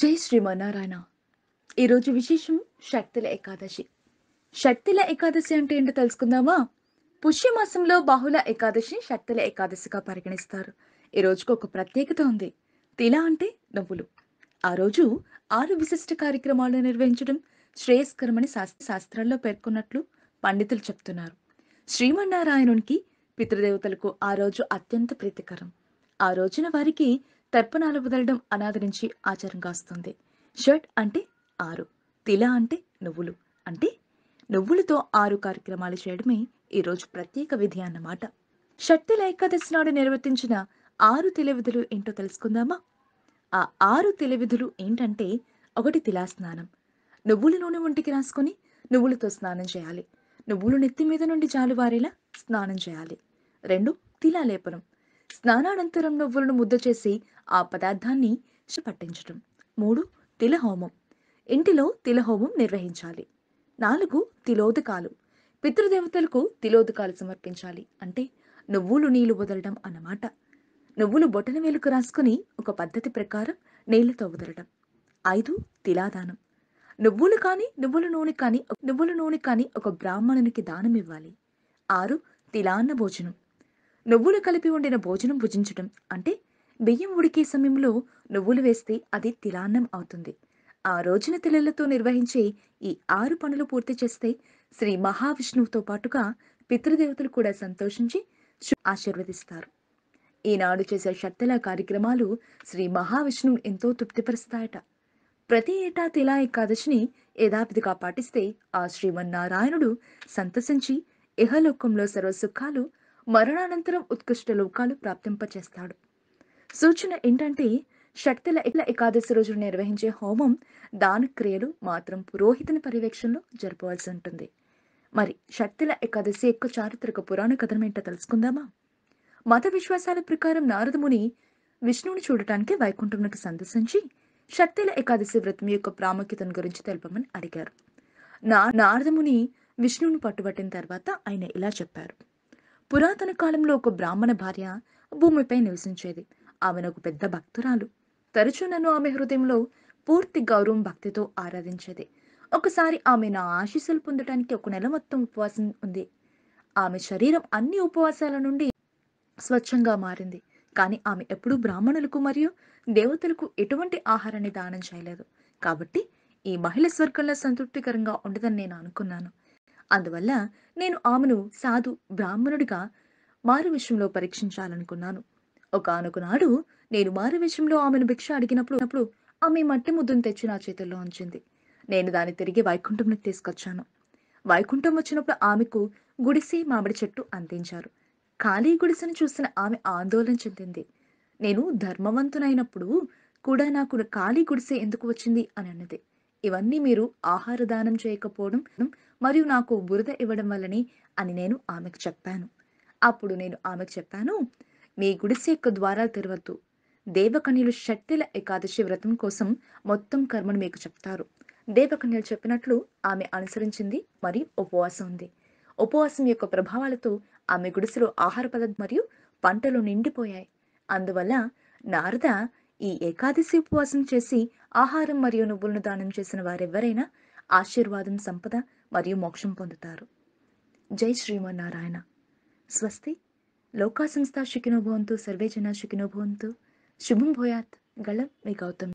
జై శ్రీమన్నారాయణ ఈరోజు విశేషం శక్తుల ఏకాదశి శక్తుల ఏకాదశి అంటే ఏంటో తెలుసుకుందామా పుష్యమాసంలో బాహుల ఏకాదశి శక్తుల ఏకాదశిగా పరిగణిస్తారు ఈ రోజుకు ఒక ప్రత్యేకత ఉంది తిలా అంటే నవ్వులు ఆ రోజు ఆరు విశిష్ట కార్యక్రమాలు నిర్వహించడం శ్రేయస్కరమని శాస్త్ర శాస్త్రాల్లో పేర్కొన్నట్లు పండితులు చెప్తున్నారు శ్రీమన్నారాయణునికి పితృదేవతలకు ఆ రోజు అత్యంత ప్రీతికరం ఆ రోజున వారికి తర్పణాలు వదలడం అనాది నుంచి ఆచారంగా వస్తుంది షర్ట్ అంటే ఆరు తిల అంటే నువ్వులు అంటే నువ్వులతో ఆరు కార్యక్రమాలు చేయడమే ఈరోజు ప్రత్యేక విధి అన్నమాట షట్తిల ఏకాదశి నాడు నిర్వర్తించిన ఆరు తెలివిధులు ఏంటో తెలుసుకుందామా ఆ ఆరు తెలివిధులు ఏంటంటే ఒకటి తిలా స్నానం నువ్వుల నూనె ఒంటికి రాసుకుని నువ్వులతో స్నానం చేయాలి నువ్వులు నెత్తి మీద నుండి జాలువారేలా స్నానం చేయాలి రెండు తిలా లేపనం స్నానానంతరం నువ్వులను ముద్ద చేసి ఆ పదార్థాన్ని పట్టించటం మూడు తిలహోమం ఇంటిలో తిలహోమం నిర్వహించాలి నాలుగు తిలోదకాలు పితృదేవతలకు తిలోదకాలు సమర్పించాలి అంటే నువ్వులు నీళ్లు వదలడం అన్నమాట నువ్వులు బొటన వేలుకు రాసుకుని ఒక పద్ధతి ప్రకారం నీళ్లతో వదలడం ఐదు తిలాదానం నువ్వులు కానీ నువ్వుల నూనె కానీ నువ్వుల నూనె కానీ ఒక బ్రాహ్మణునికి దానం ఇవ్వాలి ఆరు తిలాన్న భోజనం నువ్వులు కలిపి వండిన భోజనం భుజించడం అంటే బియ్యం ఉడికే సమయంలో నువ్వులు వేస్తే అది తిలాన్నం అవుతుంది ఆ రోజున తిలలతో నిర్వహించే ఈ ఆరు పనులు పూర్తి చేస్తే శ్రీ మహావిష్ణువుతో పాటుగా పితృదేవతలు కూడా సంతోషించి ఆశీర్వదిస్తారు ఈనాడు చేసే షట్టల కార్యక్రమాలు శ్రీ మహావిష్ణువు ఎంతో తృప్తిపరుస్తాయట ప్రతి ఏటా తిలా ఏకాదశిని యథాపిధిగా పాటిస్తే ఆ శ్రీమన్నారాయణుడు సంతసించి ఇహలోకంలో సర్వసుఖాలు మరణానంతరం ఉత్కృష్ట లోకాలు ప్రాప్తింపచేస్తాడు సూచన ఏంటంటే శక్తుల ఇట్ల ఏకాదశి రోజు నిర్వహించే హోమం దాన క్రియలు మాత్రం పురోహితుని పర్యవేక్షణలో జరపవలసి ఉంటుంది మరి శక్తుల ఏకాదశి యొక్క చారిత్రక పురాణ కథనం ఏంటో తెలుసుకుందామా మత విశ్వాసాల ప్రకారం నారదముని విష్ణువుని చూడటానికి వైకుంఠమునకు సందర్శించి శక్తుల ఏకాదశి వ్రతం యొక్క ప్రాముఖ్యతను గురించి తెలపమని అడిగారు నా నారదముని విష్ణువుని పట్టుబట్టిన తర్వాత ఆయన ఇలా చెప్పారు పురాతన కాలంలో ఒక బ్రాహ్మణ భార్య భూమిపై నివసించేది ఆమె ఒక పెద్ద భక్తురాలు తరచూ నన్ను ఆమె హృదయంలో పూర్తి గౌరవం భక్తితో ఆరాధించేది ఒకసారి ఆమె నా ఆశీస్సులు పొందడానికి ఒక నెల మొత్తం ఉపవాసం ఉంది ఆమె శరీరం అన్ని ఉపవాసాల నుండి స్వచ్ఛంగా మారింది కానీ ఆమె ఎప్పుడూ బ్రాహ్మణులకు మరియు దేవతలకు ఎటువంటి ఆహారాన్ని దానం చేయలేదు కాబట్టి ఈ మహిళ స్వర్గంలో సంతృప్తికరంగా ఉండదని నేను అనుకున్నాను అందువల్ల నేను ఆమెను సాధు బ్రాహ్మణుడిగా మారు విషయంలో పరీక్షించాలనుకున్నాను ఒకనొకనాడు నేను మారి విషయంలో ఆమెను భిక్ష అడిగినప్పుడు ఆమె మట్టి ముద్దును తెచ్చి నా చేతుల్లో ఉంచింది నేను దాన్ని తిరిగి వైకుంఠంలోకి తీసుకొచ్చాను వైకుంఠం వచ్చినప్పుడు ఆమెకు గుడిసి మామిడి చెట్టు అందించారు ఖాళీ గుడిసెను చూసిన ఆమె ఆందోళన చెందింది నేను ధర్మవంతునైనప్పుడు కూడా నాకు ఖాళీ గుడిసె ఎందుకు వచ్చింది అని అన్నది ఇవన్నీ మీరు ఆహార దానం చేయకపోవడం మరియు నాకు బురద ఇవ్వడం వల్లనే అని నేను ఆమెకు చెప్పాను అప్పుడు నేను ఆమెకు చెప్పాను మీ గుడిసె యొక్క ద్వారాలు తెరవద్దు దేవకన్యలు షట్టిల ఏకాదశి వ్రతం కోసం మొత్తం కర్మను మీకు చెప్తారు దేవకన్యలు చెప్పినట్లు ఆమె అనుసరించింది మరియు ఉపవాసం ఉంది ఉపవాసం యొక్క ప్రభావాలతో ఆమె గుడిసెలో ఆహార పదార్థం మరియు పంటలు నిండిపోయాయి అందువల్ల నారద ఈ ఏకాదశి ఉపవాసం చేసి ఆహారం మరియు నువ్వులను దానం చేసిన వారెవరైనా ఆశీర్వాదం సంపద మరియు మోక్షం పొందుతారు జై శ్రీమన్నారాయణ స్వస్తి ಲೋಕ ಸಂಸ್ಥಾ ಶಿಖಿನೋ ಭವಂತು ಸರ್ವೇ ಜನ ಶಿಖಿನೋ ಭವಂತು ಶುಭಂ ಭೂಯಾತ್ ಗಳ ಮೇ ಗೌತಮ್